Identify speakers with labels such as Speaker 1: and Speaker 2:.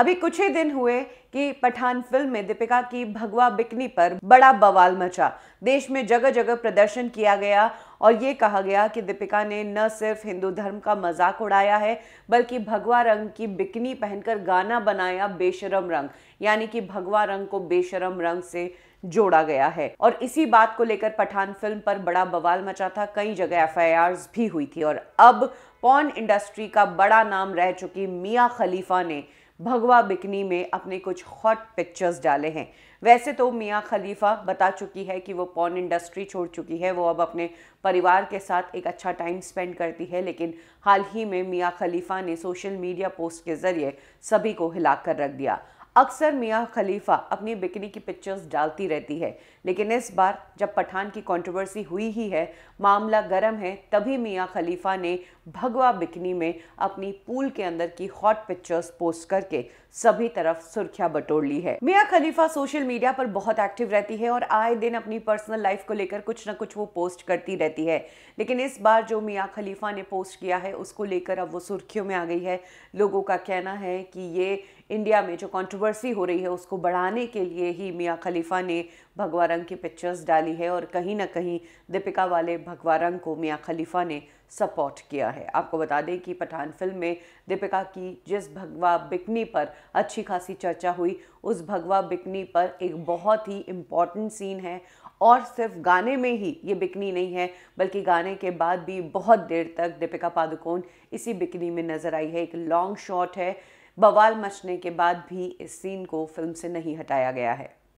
Speaker 1: अभी कुछ ही दिन हुए कि पठान फिल्म में दीपिका की भगवा बिकनी पर बड़ा बवाल मचा देश में जगह जगह प्रदर्शन किया गया और ये कहा गया कि दीपिका ने न सिर्फ हिंदू धर्म का मजाक उड़ाया है बल्कि भगवा रंग की बिकनी पहनकर गाना बनाया बेशरम रंग यानी कि भगवा रंग को बेशरम रंग से जोड़ा गया है और इसी बात को लेकर पठान फिल्म पर बड़ा बवाल मचा था कई जगह एफ भी हुई थी और अब पॉन इंडस्ट्री का बड़ा नाम रह चुकी मियाँ खलीफा ने भगवा बिकनी में अपने कुछ हॉट पिक्चर्स डाले हैं वैसे तो मियाँ खलीफा बता चुकी है कि वो पॉन इंडस्ट्री छोड़ चुकी है वो अब अपने परिवार के साथ एक अच्छा टाइम स्पेंड करती है लेकिन हाल ही में मियाँ खलीफा ने सोशल मीडिया पोस्ट के ज़रिए सभी को हिलाकर रख दिया अक्सर मियाँ खलीफा अपनी बिकनी की पिक्चर्स डालती रहती है लेकिन इस बार जब पठान की कंट्रोवर्सी हुई ही है मामला गर्म है तभी मियाँ खलीफा ने भगवा बिकनी में अपनी पूल के अंदर की हॉट पिक्चर्स पोस्ट करके सभी तरफ सुर्खियां बटोर ली है मियाँ खलीफा सोशल मीडिया पर बहुत एक्टिव रहती है और आए दिन अपनी पर्सनल लाइफ को लेकर कुछ ना कुछ वो पोस्ट करती रहती है लेकिन इस बार जो मियाँ खलीफा ने पोस्ट किया है उसको लेकर अब वो सुर्खियों में आ गई है लोगों का कहना है कि ये इंडिया में जो कंट्रोवर्सी हो रही है उसको बढ़ाने के लिए ही मियाँ खलीफा ने भगवा रंग की पिक्चर्स डाली है और कहीं ना कहीं दीपिका वाले भगवा रंग को मियाँ खलीफा ने सपोर्ट किया है आपको बता दें कि पठान फिल्म में दीपिका की जिस भगवा बिकनी पर अच्छी खासी चर्चा हुई उस भगवा बिकनी पर एक बहुत ही इम्पॉर्टेंट सीन है और सिर्फ गाने में ही ये बिकनी नहीं है बल्कि गाने के बाद भी बहुत देर तक दीपिका पादुकोण इसी बिकनी में नज़र आई है एक लॉन्ग शॉट है बवाल मचने के बाद भी इस सीन को फिल्म से नहीं हटाया गया है